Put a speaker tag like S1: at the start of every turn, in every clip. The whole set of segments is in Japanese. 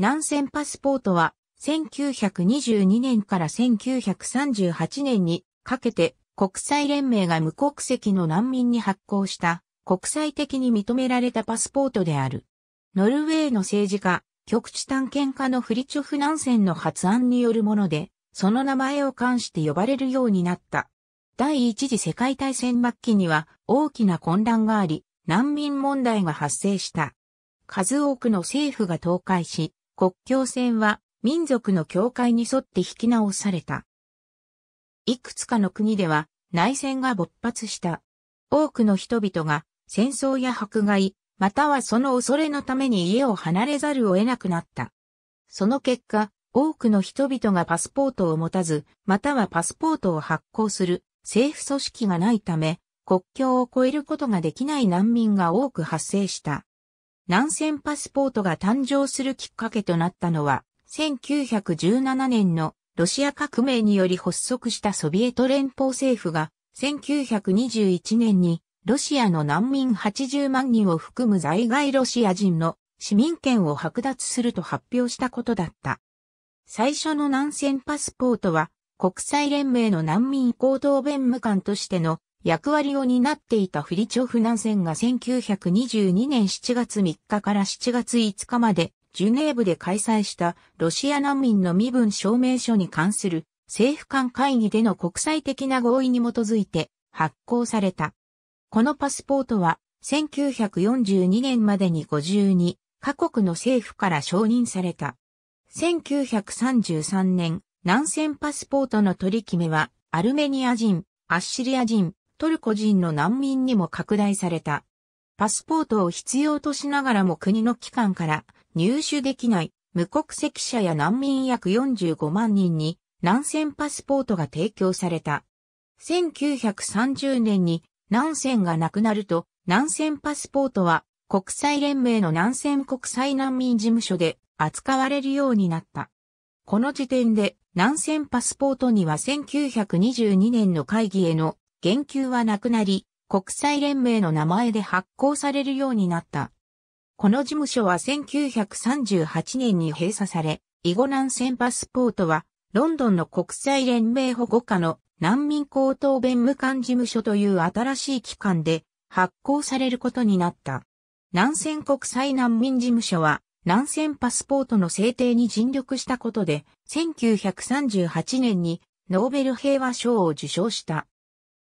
S1: 南線パスポートは、1922年から1938年にかけて国際連盟が無国籍の難民に発行した国際的に認められたパスポートである。ノルウェーの政治家、局地探検家のフリチョフ・南線の発案によるもので、その名前を冠して呼ばれるようになった。第一次世界大戦末期には大きな混乱があり、難民問題が発生した。数多くの政府が倒壊し、国境線は民族の境界に沿って引き直された。いくつかの国では内戦が勃発した。多くの人々が戦争や迫害、またはその恐れのために家を離れざるを得なくなった。その結果、多くの人々がパスポートを持たず、またはパスポートを発行する政府組織がないため、国境を越えることができない難民が多く発生した。南線パスポートが誕生するきっかけとなったのは、1917年のロシア革命により発足したソビエト連邦政府が、1921年にロシアの難民80万人を含む在外ロシア人の市民権を剥奪すると発表したことだった。最初の南線パスポートは、国際連盟の難民行動弁務官としての役割を担っていたフリチョフ南線が1922年7月3日から7月5日までジュネーブで開催したロシア難民の身分証明書に関する政府間会議での国際的な合意に基づいて発行された。このパスポートは1942年までに52カ国の政府から承認された。1933年、南線パスポートの取り決めはアルメニア人、アッシリア人、トルコ人の難民にも拡大された。パスポートを必要としながらも国の機関から入手できない無国籍者や難民約45万人に南線パスポートが提供された。1930年に南線がなくなると南線パスポートは国際連盟の南線国際難民事務所で扱われるようになった。この時点で南線パスポートには1922年の会議への言及はなくなり、国際連盟の名前で発行されるようになった。この事務所は1938年に閉鎖され、イゴ南線パスポートは、ロンドンの国際連盟保護下の難民高等弁務官事務所という新しい機関で発行されることになった。南線国際難民事務所は、南線パスポートの制定に尽力したことで、1938年にノーベル平和賞を受賞した。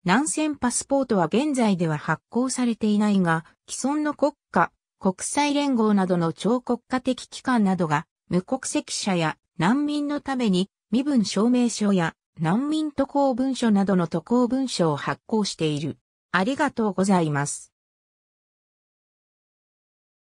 S1: 南線パスポートは現在では発行されていないが、既存の国家、国際連合などの超国家的機関などが、無国籍者や難民のために身分証明書や難民渡航文書などの渡航文書を発行している。ありがとうございます。